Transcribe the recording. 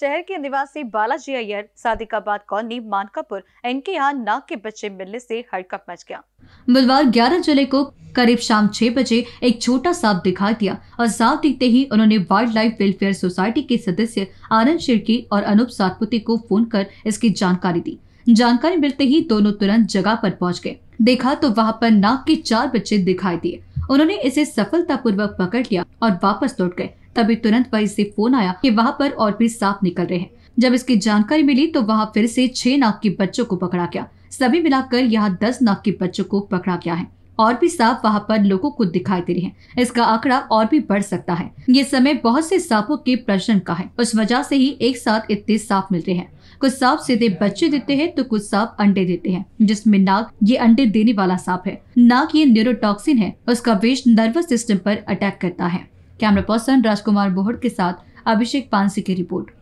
शहर के निवासी बालाजी अय्यर सादिकाबाद कॉलोनी मानकापुर इनके यहाँ नाक के बच्चे मिलने से हड़कप मच गया बुधवार 11 जुलाई को करीब शाम 6 बजे एक छोटा सांप दिखाई दिया और सांप दिखते ही उन्होंने वाइल्ड लाइफ वेलफेयर सोसाइटी के सदस्य आनंद शिर्की और अनुप सातपुते को फोन कर इसकी जानकारी दी जानकारी मिलते ही दोनों तुरंत जगह पर पहुंच गए देखा तो वहां पर नाक के चार बच्चे दिखाई दिए उन्होंने इसे सफलतापूर्वक पकड़ लिया और वापस लौट गए तभी तुरंत वहीं से फोन आया कि वहाँ पर और भी सांप निकल रहे हैं जब इसकी जानकारी मिली तो वहाँ फिर से छह नाक के बच्चों को पकड़ा गया सभी मिलाकर यहाँ दस नाक के बच्चों को पकड़ा गया है और भी सांप वहाँ पर लोगों को दिखाई दे रहे हैं इसका आंकड़ा और भी बढ़ सकता है ये समय बहुत से सांपों के प्रजनन का है उस वजह से ही एक साथ इतने सांप रहे हैं कुछ सांप सीधे बच्चे देते हैं तो कुछ सांप अंडे देते हैं जिसमें नाग ये अंडे देने वाला सांप है नाग ये न्यूरोटॉक्सिन है उसका वेश नर्वस सिस्टम पर अटैक करता है कैमरा पर्सन राजकुमार बोहड़ के साथ अभिषेक पानसी की रिपोर्ट